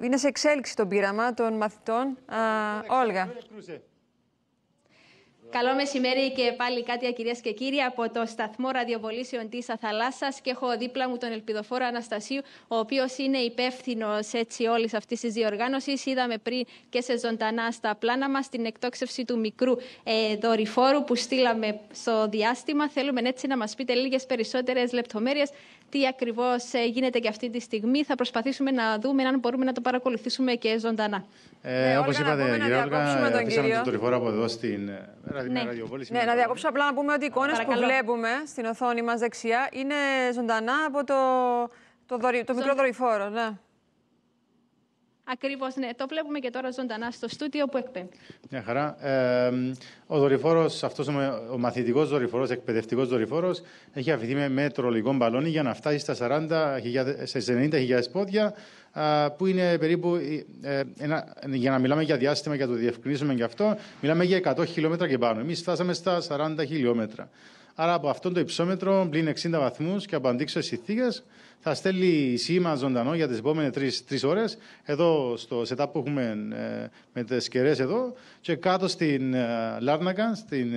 είναι σε εξέλιξη το πείραμα των μαθητών. Α, Όλγα. Καλό μεσημέρι και πάλι κάτι κυρίες και κύριοι από το σταθμό ραδιοβολήσεων της Αθαλάσσας και έχω δίπλα μου τον ελπιδοφόρο Αναστασίου ο οποίος είναι υπεύθυνος έτσι όλης αυτής της διοργάνωσης. Είδαμε πριν και σε ζωντανά στα πλάνα μας την εκτόξευση του μικρού ε, δορυφόρου που στείλαμε στο διάστημα. Θέλουμε έτσι να μας πείτε λίγες περισσότερες λεπτομέρειες τι ακριβώς ε, γίνεται και αυτή τη στιγμή. Θα προσπαθήσουμε να δούμε αν μπορούμε να το παρακολουθήσουμε και ζωντανά. Ε, όπως είπατε, κύριε Όλγα, αφήσαμε τον δορυφόρο από εδώ στην ε, να ναι. Ναι, ναι να διακόψω απλά να πούμε ότι οι εικόνες που βλέπουμε στην οθόνη μας δεξιά είναι ζωντανά από το, το, το μικρό δορυφόρο. Ναι. Ακριβώς, ναι. Το βλέπουμε και τώρα ζωντανά στο στούτιο που εκπέμπει. Μια χαρά. Ε, ο δορυφόρος, αυτός ο μαθητικός δορυφόρος, εκπαιδευτικός δορυφόρος, έχει αφηθεί με τρολικό μπαλόνι για να φτάσει στα 40, σε 90.000 πόδια που είναι περίπου, ε, ε, για να μιλάμε για διάστημα και να το διευκρινίσουμε και αυτό, μιλάμε για 100 χιλιόμετρα και πάνω. Εμείς φτάσαμε στα 40 χιλιόμετρα. Άρα από αυτό το υψόμετρο, πλην 60 βαθμούς και από αντίξωες ηθίκες, θα στέλνει σήμα ζωντανό για τις επόμενες τρεις ώρες, εδώ στο setup που έχουμε ε, με τις κεραίες εδώ, και κάτω στην Λάρνακα, στην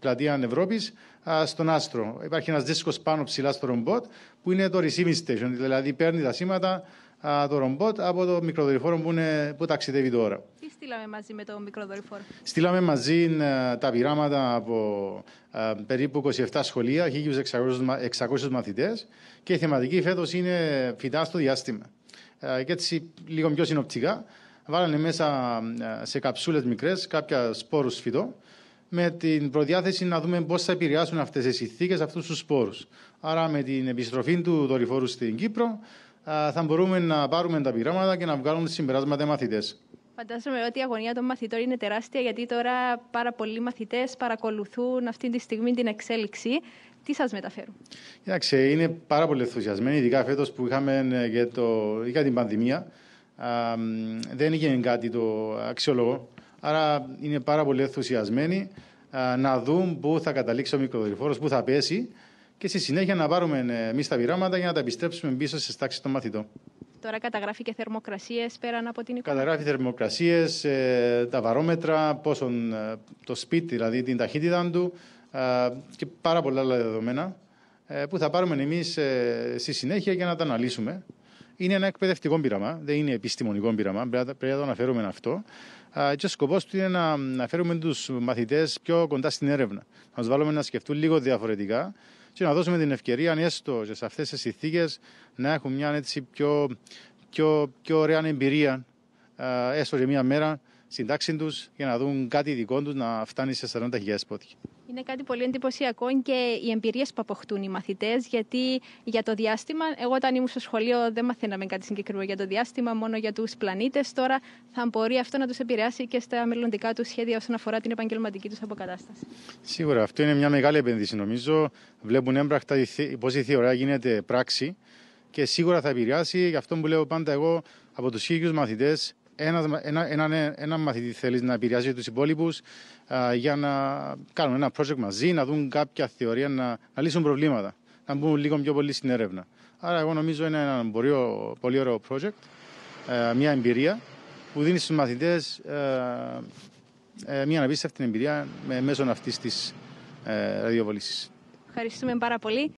πλατεία Ευρώπης, στον άστρο. Υπάρχει ένας δίσκος πάνω ψηλά στο ρομπότ, που είναι το receiving station, δηλαδή παίρνει τα σήματα το ρομπότ από το μικροδορυφόρο που, είναι, που ταξιδεύει τώρα. Τι στείλαμε μαζί με το μικροδορυφόρο. Στείλαμε μαζί ε, τα πειράματα από ε, περίπου 27 σχολεία, 1.600 μαθητές και η θεματική φέτος είναι φυτά στο διάστημα. Ε, και έτσι λίγο πιο συνοπτικά βάλανε μέσα σε καψούλες μικρές κάποια σπόρους φυτό με την προδιάθεση να δούμε πώς θα επηρεάσουν αυτές οι συνθήκε αυτούς τους σπόρους. Άρα, με την επιστροφή του δορυφόρου στην Κύπρο, θα μπορούμε να πάρουμε τα πειράματα και να βγάλουμε συμπεράσματα μαθητές. μαθητές. Φαντάζομαι ότι η αγωνία των μαθητών είναι τεράστια, γιατί τώρα πάρα πολλοί μαθητές παρακολουθούν αυτή τη στιγμή την εξέλιξη. Τι σας μεταφέρουν, Κοιτάξτε, είναι πάρα πολύ ενθουσιασμένοι, ειδικά φέτος που είχαμε ε, για, το, για την πανδημία. Α, δεν είχε κάτι το αξιόλογο. Άρα είναι πάρα πολύ ενθουσιασμένοι να δουν πού θα καταλήξει ο μικροδορυφόρος, πού θα πέσει και στη συνέχεια να πάρουμε ε, εμείς τα πειράματα για να τα επιστρέψουμε πίσω στις τάξεις των μαθητών. Τώρα καταγράφει και θερμοκρασίες πέραν από την οικογένεια. Καταγράφει θερμοκρασίες, ε, τα βαρόμετρα, πόσον, ε, το σπίτι, δηλαδή την ταχύτητα του και πάρα πολλά άλλα δεδομένα που θα πάρουμε εμείς στη συνέχεια για να τα αναλύσουμε. Είναι ένα εκπαιδευτικό πείραμα, δεν είναι επιστημονικό πείραμα, πρέπει να το αναφέρουμε αυτό. Και ο σκοπός του είναι να φέρουμε τους μαθητές πιο κοντά στην έρευνα. Να βάλουμε να σκεφτούν λίγο διαφορετικά και να δώσουμε την ευκαιρία, έστω σε αυτές τις συνθήκες, να έχουν μια έτσι πιο, πιο, πιο ωραία εμπειρία, έστω και μια μέρα, στην τάξη τους για να δουν κάτι δικό τους να φτάνει σε 40.000 πόδια. Είναι κάτι πολύ εντυπωσιακό και οι εμπειρίες που αποκτούν οι μαθητές, γιατί για το διάστημα, εγώ όταν ήμουν στο σχολείο δεν μαθαίναμε κάτι συγκεκριμένο για το διάστημα, μόνο για τους πλανήτες. Τώρα θα μπορεί αυτό να τους επηρεάσει και στα μελλοντικά τους σχέδια όσον αφορά την επαγγελματική τους αποκατάσταση. Σίγουρα, αυτό είναι μια μεγάλη επένδυση νομίζω. Βλέπουν έμπρακτα πώς η θεωρία γίνεται πράξη και σίγουρα θα επηρεάσει. Γι' αυτό που λέω πάντα εγώ από τους ίδιους μαθητές ένας, ένα, ναι, ένα, μαθητή θέλει να επηρεάζει τους υπόλοιπους για να κάνουν ένα project μαζί, να δουν κάποια θεωρία, να, λύσουν προβλήματα. Να μπουν λίγο πιο πολύ στην έρευνα. Άρα, εγώ νομίζω είναι ένα πολύ ωραίο project, ε, μια εμπειρία που δίνει στους μαθητές ε, ε, μια αναπίστευτη εμπειρία μέσω αυτής της ε, Ευχαριστούμε πάρα πολύ.